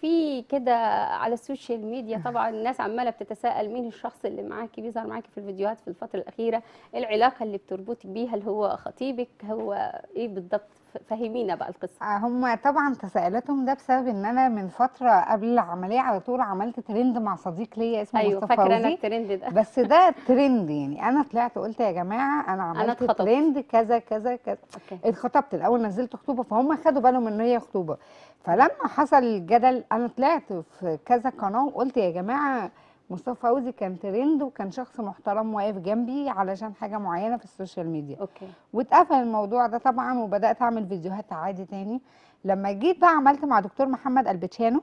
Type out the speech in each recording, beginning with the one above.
في كده على السوشيال ميديا طبعا الناس عماله بتتساءل مين الشخص اللي معاكي بيظهر معاكي في الفيديوهات في الفتره الاخيره العلاقه اللي بتربطك بيها اللي هو خطيبك هو ايه بالضبط فهمينا بقى القصه آه، هم طبعا تساؤلاتهم ده بسبب ان انا من فتره قبل العمليه على طول عملت ترند مع صديق ليا اسمه أيوة مصطفى فاكره انا الترند ده بس ده ترند يعني انا طلعت قلت يا جماعه انا عملت أنا ترند كذا كذا كذا اتخطبت الاول نزلت خطوبه فهم خدوا بالهم ان هي خطوبه فلما حصل الجدل انا طلعت في كذا قناه وقلت يا جماعه مصطفى فوزي كان ترند وكان شخص محترم واقف جنبي علشان حاجه معينه في السوشيال ميديا اوكي واتقفل الموضوع ده طبعا وبدات اعمل فيديوهات عادي تاني لما جيت بقى عملت مع دكتور محمد البتشانو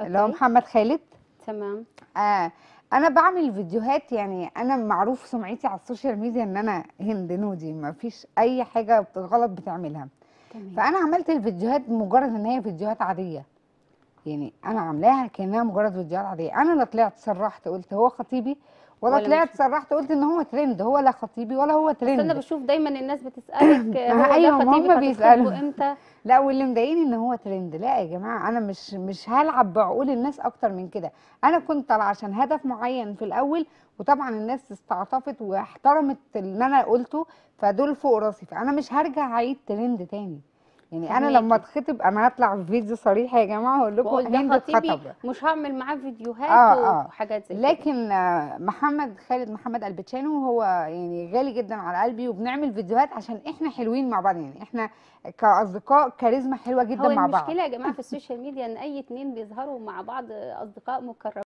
اللي هو محمد خالد تمام آه انا بعمل فيديوهات يعني انا معروف سمعتي على السوشيال ميديا ان انا هند نودي ما فيش اي حاجه غلط بتعملها تمام. فانا عملت الفيديوهات مجرد ان هي فيديوهات عاديه يعني انا عاملاها كانها مجرد فيديوهات عاديه انا لا طلعت صرحت قلت هو خطيبي ولا, ولا طلعت صرحت قلت ان هو ترند هو لا خطيبي ولا هو ترند انا بشوف دايما الناس بتسالك هو ايوه خطيبي بيسالوا امتى لا واللي مضايقني ان هو ترند لا يا جماعه انا مش مش هلعب بعقول الناس اكتر من كده انا كنت طالع عشان هدف معين في الاول وطبعا الناس استعطفت واحترمت اللي انا قلته فدول فوق راسي فانا مش هرجع اعيد ترند تاني يعني انا لما اتخطب انا هطلع في فيديو صريح يا جماعه هقول لكم هند اتخطب مش هعمل معاه فيديوهات آه آه. وحاجات زي كده لكن آه، محمد خالد محمد البتشانو هو يعني غالي جدا على قلبي وبنعمل فيديوهات عشان احنا حلوين مع بعض يعني احنا كاصدقاء كاريزما حلوه جدا مع بعض هو المشكله يا جماعه في السوشيال ميديا ان اي اتنين بيظهروا مع بعض اصدقاء مكرمين